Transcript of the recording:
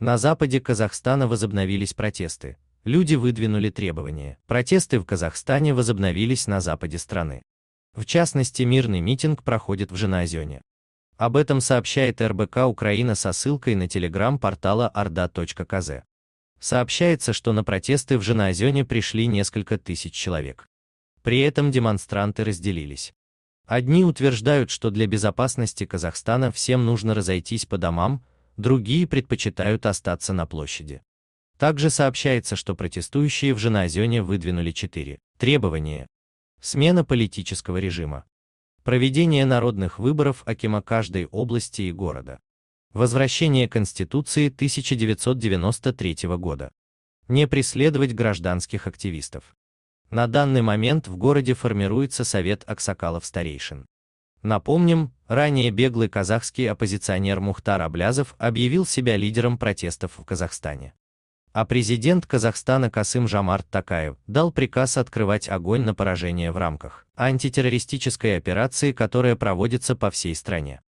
На западе Казахстана возобновились протесты. Люди выдвинули требования. Протесты в Казахстане возобновились на западе страны. В частности, мирный митинг проходит в Женазионе. Об этом сообщает РБК Украина со ссылкой на телеграм-портала orda.kz. Сообщается, что на протесты в Женазионе пришли несколько тысяч человек. При этом демонстранты разделились. Одни утверждают, что для безопасности Казахстана всем нужно разойтись по домам, другие предпочитают остаться на площади. Также сообщается, что протестующие в Женазионе выдвинули четыре требования. Смена политического режима. Проведение народных выборов Акима каждой области и города. Возвращение Конституции 1993 года. Не преследовать гражданских активистов. На данный момент в городе формируется Совет Аксакалов-старейшин. Напомним, ранее беглый казахский оппозиционер Мухтар Аблязов объявил себя лидером протестов в Казахстане. А президент Казахстана Касым Жамарт Такаев дал приказ открывать огонь на поражение в рамках антитеррористической операции, которая проводится по всей стране.